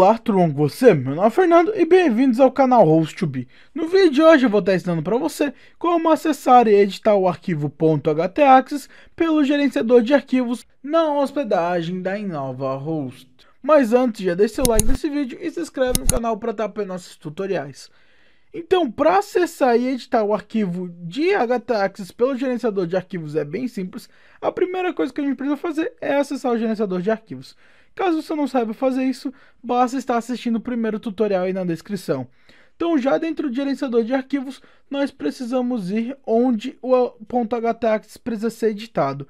Olá, com você? Meu nome é Fernando e bem-vindos ao canal host 2 No vídeo de hoje eu vou estar ensinando para você como acessar e editar o arquivo .htaccess pelo gerenciador de arquivos na hospedagem da Inova Host. Mas antes, já deixa seu like nesse vídeo e se inscreve no canal para estar apoiando nossos tutoriais. Então, para acessar e editar o arquivo de htaccess pelo gerenciador de arquivos é bem simples. A primeira coisa que a gente precisa fazer é acessar o gerenciador de arquivos. Caso você não saiba fazer isso, basta estar assistindo o primeiro tutorial aí na descrição. Então já dentro do gerenciador de arquivos, nós precisamos ir onde o .htax precisa ser editado.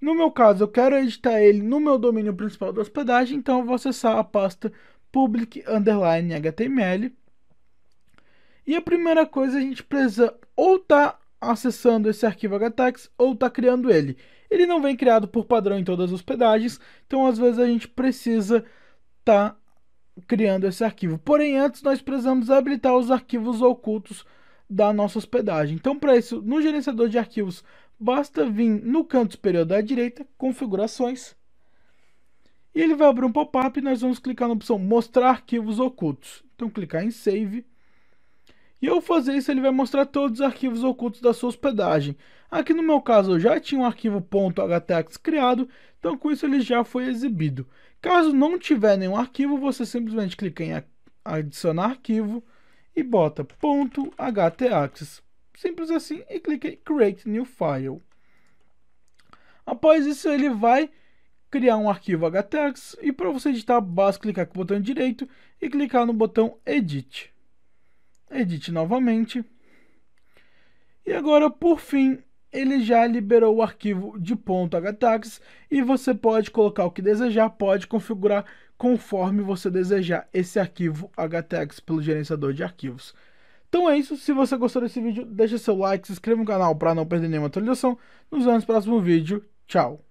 No meu caso, eu quero editar ele no meu domínio principal da hospedagem, então eu vou acessar a pasta public html. E a primeira coisa a gente precisa ou estar tá acessando esse arquivo htax ou está criando ele. Ele não vem criado por padrão em todas as hospedagens, então às vezes a gente precisa estar tá criando esse arquivo. Porém, antes nós precisamos habilitar os arquivos ocultos da nossa hospedagem. Então, para isso, no gerenciador de arquivos, basta vir no canto superior da direita, configurações, e ele vai abrir um pop-up e nós vamos clicar na opção mostrar arquivos ocultos. Então, clicar em save e ao fazer isso, ele vai mostrar todos os arquivos ocultos da sua hospedagem. Aqui no meu caso, eu já tinha um arquivo .htax criado, então com isso ele já foi exibido. Caso não tiver nenhum arquivo, você simplesmente clica em adicionar arquivo e bota .htax. Simples assim e clica em Create New File. Após isso, ele vai criar um arquivo htax e para você editar, basta clicar com o botão direito e clicar no botão Edit edite novamente. E agora, por fim, ele já liberou o arquivo de .htax e você pode colocar o que desejar, pode configurar conforme você desejar esse arquivo htax pelo gerenciador de arquivos. Então é isso, se você gostou desse vídeo, deixa seu like, se inscreva no canal para não perder nenhuma atualização. Nos vemos no próximo vídeo, tchau!